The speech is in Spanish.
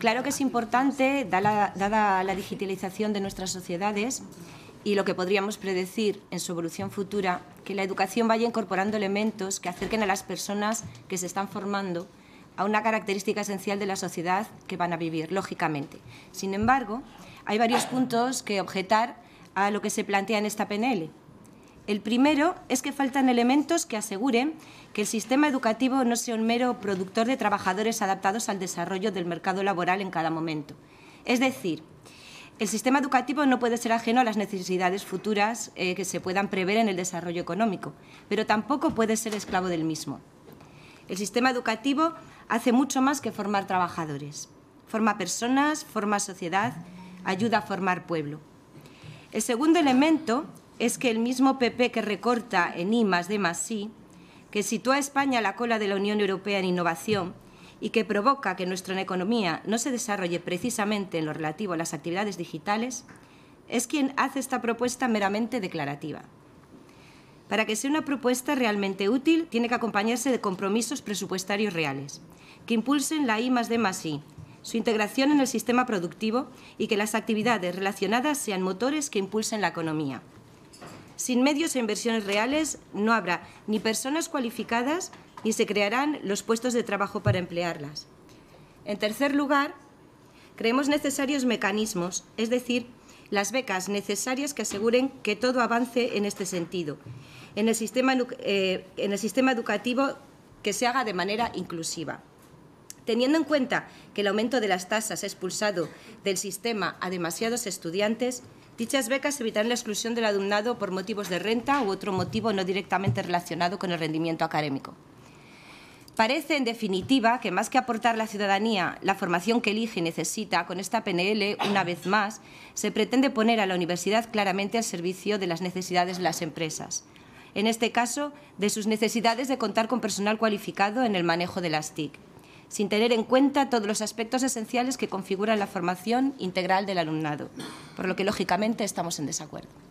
Claro que es importante, dada, la digitalización de nuestras sociedades y lo que podríamos predecir en su evolución futura, que la educación vaya incorporando elementos que acerquen a las personas que se están formando a una característica esencial de la sociedad que van a vivir, lógicamente. Sin embargo, hay varios puntos que objetar a lo que se plantea en esta PNL. El primero es que faltan elementos que aseguren que el sistema educativo no sea un mero productor de trabajadores adaptados al desarrollo del mercado laboral en cada momento. Es decir, el sistema educativo no puede ser ajeno a las necesidades futuras eh, que se puedan prever en el desarrollo económico, pero tampoco puede ser esclavo del mismo. El sistema educativo hace mucho más que formar trabajadores. Forma personas, forma sociedad, ayuda a formar pueblo. El segundo elemento es que el mismo PP que recorta en I más D que sitúa a España a la cola de la Unión Europea en innovación y que provoca que nuestra economía no se desarrolle precisamente en lo relativo a las actividades digitales, es quien hace esta propuesta meramente declarativa. Para que sea una propuesta realmente útil, tiene que acompañarse de compromisos presupuestarios reales, que impulsen la I más D su integración en el sistema productivo y que las actividades relacionadas sean motores que impulsen la economía. Sin medios e inversiones reales no habrá ni personas cualificadas ni se crearán los puestos de trabajo para emplearlas. En tercer lugar, creemos necesarios mecanismos, es decir, las becas necesarias que aseguren que todo avance en este sentido, en el sistema, eh, educativo que se haga de manera inclusiva. Teniendo en cuenta que el aumento de las tasas ha expulsado del sistema a demasiados estudiantes, Dichas becas evitarán la exclusión del alumnado por motivos de renta u otro motivo no directamente relacionado con el rendimiento académico. Parece, en definitiva, que más que aportar a la ciudadanía la formación que elige y necesita, con esta PNL, una vez más, se pretende poner a la universidad claramente al servicio de las necesidades de las empresas. En este caso, de sus necesidades de contar con personal cualificado en el manejo de las TIC sin tener en cuenta todos los aspectos esenciales que configuran la formación integral del alumnado, por lo que lógicamente estamos en desacuerdo.